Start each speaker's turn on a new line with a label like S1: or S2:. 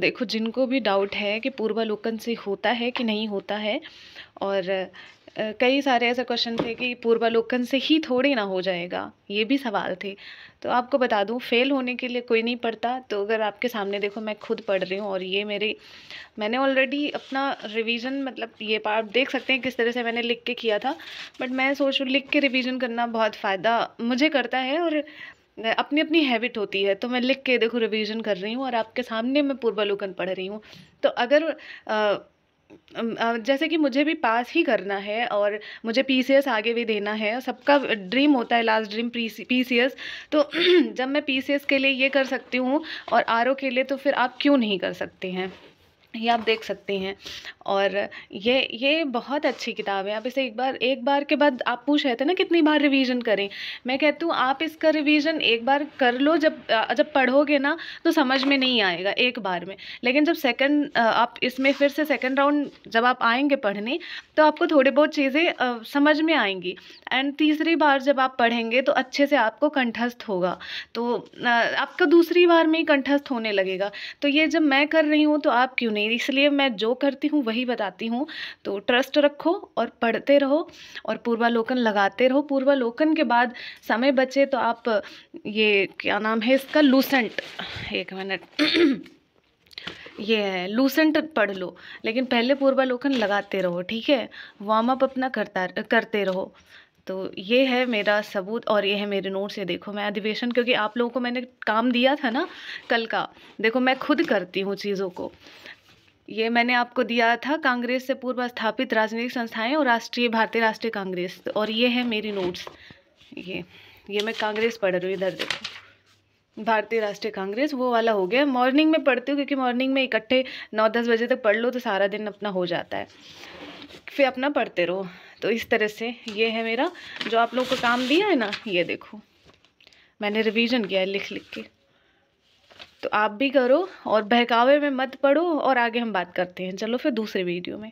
S1: देखो जिनको भी डाउट है कि पूर्वालोकन से होता है कि नहीं होता है और कई सारे ऐसे क्वेश्चन थे कि पूर्वालोकन से ही थोड़ी ना हो जाएगा ये भी सवाल थे तो आपको बता दूं फेल होने के लिए कोई नहीं पढ़ता तो अगर आपके सामने देखो मैं खुद पढ़ रही हूँ और ये मेरे मैंने ऑलरेडी अपना रिवीजन मतलब ये पार्ट देख सकते हैं किस तरह से मैंने लिख के किया था बट मैं सोच रही लिख के रिवीजन करना बहुत फ़ायदा मुझे करता है और अपनी अपनी हैबिट होती है तो मैं लिख के देखो रिवीजन कर रही हूँ और आपके सामने मैं पूर्वालोकन पढ़ रही हूँ तो अगर आ, जैसे कि मुझे भी पास ही करना है और मुझे पी सी एस आगे भी देना है सबका ड्रीम होता है last dream P C S तो जब मैं पी सी एस के लिए ये कर सकती हूँ और आर ओ के लिए तो फिर आप क्यों नहीं कर सकते हैं ये आप देख सकते हैं और ये ये बहुत अच्छी किताब है आप इसे एक बार एक बार के बाद आप पूछ रहे थे ना कितनी बार रिवीजन करें मैं कहती हूँ आप इसका रिवीजन एक बार कर लो जब जब पढ़ोगे ना तो समझ में नहीं आएगा एक बार में लेकिन जब सेकंड आप इसमें फिर से सेकंड राउंड जब आप आएंगे पढ़ने तो आपको थोड़ी बहुत चीज़ें समझ में आएंगी एंड तीसरी बार जब आप पढ़ेंगे तो अच्छे से आपको कंठस्थ होगा तो आपका दूसरी बार में ही कंठस्थ होने लगेगा तो ये जब मैं कर रही हूँ तो आप क्यों नहीं नहीं इसलिए मैं जो करती हूँ वही बताती हूँ तो ट्रस्ट रखो और पढ़ते रहो और पूर्वालोकन लगाते रहो पूर्वालोकन के बाद समय बचे तो आप ये क्या नाम है इसका लूसेंट एक मिनट ये है लूसेंट पढ़ लो लेकिन पहले पूर्वालोकन लगाते रहो ठीक है वार्म अप अपना करता करते रहो तो ये है मेरा सबूत और ये है मेरे नोट्स ये देखो मैं अधिवेशन क्योंकि आप लोगों को मैंने काम दिया था ना कल का देखो मैं खुद करती हूँ चीज़ों को ये मैंने आपको दिया था कांग्रेस से पूर्व स्थापित राजनीतिक संस्थाएं और राष्ट्रीय भारतीय राष्ट्रीय कांग्रेस और ये है मेरी नोट्स ये ये मैं कांग्रेस पढ़ रही हूँ इधर देखो भारतीय राष्ट्रीय कांग्रेस वो वाला हो गया मॉर्निंग में पढ़ती हूँ क्योंकि मॉर्निंग में इकट्ठे नौ दस बजे तक पढ़ लो तो सारा दिन अपना हो जाता है फिर अपना पढ़ते रहो तो इस तरह से ये है मेरा जो आप लोग को काम दिया है ना ये देखो मैंने रिवीजन किया है लिख लिख के तो आप भी करो और बहकावे में मत पड़ो और आगे हम बात करते हैं चलो फिर दूसरे वीडियो में